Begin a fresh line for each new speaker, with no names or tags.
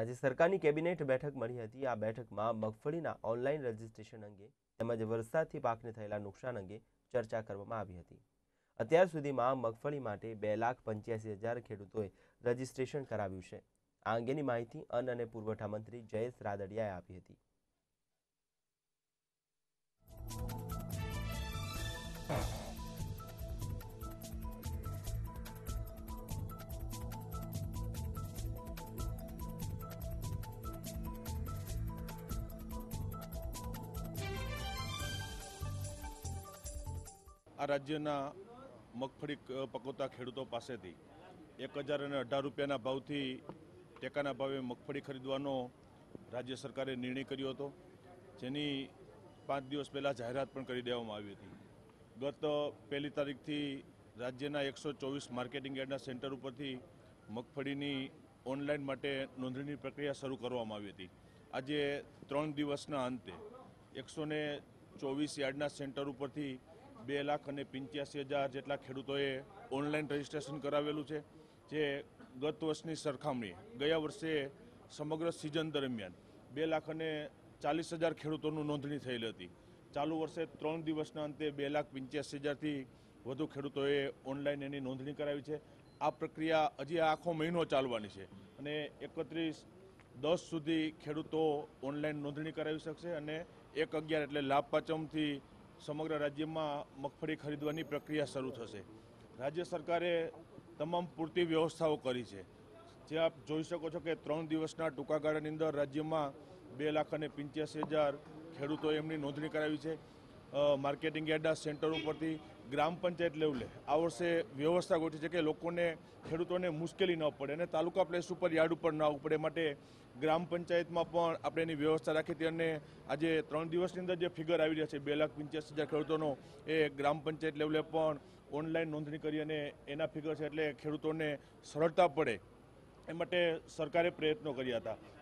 આજે સરકારની કેબિનેટ બેઠક મળી હતી આ બેઠકમાં મગફળીના ઓનલાઈન રજીસ્ટ્રેશન અંગે તેમજ વરસાદથી પાકને થયેલા નુકસાન અંગે ચર્ચા કરવામાં આવી હતી અત્યાર સુધીમાં મગફળી માટે બે લાખ પંચ્યાસી હજાર ખેડૂતોએ રજીસ્ટ્રેશન કરાવ્યું છે આ અંગેની માહિતી અન્ન અને પુરવઠા મંત્રી જયેશ રાદડિયાએ આપી હતી
આ રાજ્યના મગફળી પકવતા ખેડૂતો પાસેથી એક હજાર અને અઢાર રૂપિયાના ભાવથી ટેકાના ભાવે મગફળી ખરીદવાનો રાજ્ય સરકારે નિર્ણય કર્યો હતો જેની પાંચ દિવસ પહેલાં જાહેરાત પણ કરી દેવામાં આવી હતી ગત પહેલી તારીખથી રાજ્યના એકસો ચોવીસ માર્કેટિંગ યાર્ડના સેન્ટર ઉપરથી મગફળીની ઓનલાઈન માટે નોંધણીની પ્રક્રિયા શરૂ કરવામાં આવી હતી આજે ત્રણ દિવસના અંતે એકસો ચોવીસ યાર્ડના સેન્ટર ઉપરથી બે લાખ અને પંચ્યાસી હજાર જેટલા ખેડૂતોએ ઓનલાઈન રજીસ્ટ્રેશન કરાવેલું છે જે ગત વર્ષની સરખામણીએ ગયા વર્ષે સમગ્ર સિઝન દરમિયાન બે લાખ અને ચાલીસ હજાર ખેડૂતોનું નોંધણી થયેલી હતી ચાલુ વર્ષે ત્રણ દિવસના અંતે બે લાખ પંચ્યાસી હજારથી વધુ ખેડૂતોએ ઓનલાઈન એની નોંધણી કરાવી છે આ પ્રક્રિયા હજી આખો મહિનો ચાલવાની છે અને એકત્રીસ દસ સુધી ખેડૂતો ઓનલાઈન નોંધણી કરાવી શકશે અને એક અગિયાર એટલે લાભપાંચમથી સમગ્ર રાજ્યમાં મગફળી ખરીદવાની પ્રક્રિયા શરૂ થશે રાજ્ય સરકારે તમામ પૂરતી વ્યવસ્થાઓ કરી છે જે આપ જોઈ શકો છો કે ત્રણ દિવસના ટૂંકા ગાળાની અંદર રાજ્યમાં બે લાખ અને પંચ્યાસી હજાર ખેડૂતો એમની નોંધણી કરાવી છે માર્કેટિંગ યાર્ડના સેન્ટર ઉપરથી ગ્રામ પંચાયત લેવલે આ વર્ષે વ્યવસ્થા ગોઠવી છે કે લોકોને ખેડૂતોને મુશ્કેલી ન પડે અને તાલુકા પ્લેસ ઉપર યાર્ડ ઉપર ન આવવું પડે માટે ગ્રામ પંચાયતમાં પણ આપણે એની વ્યવસ્થા રાખી હતી અને આજે ત્રણ દિવસની અંદર જે ફિગર આવી રહ્યા છે બે લાખ પંચ્યાસી હજાર ખેડૂતોનો એ ગ્રામ પંચાયત લેવલે પણ ઓનલાઈન નોંધણી કરી અને એના ફિગર છે એટલે ખેડૂતોને સરળતા પડે એ માટે સરકારે પ્રયત્નો કર્યા હતા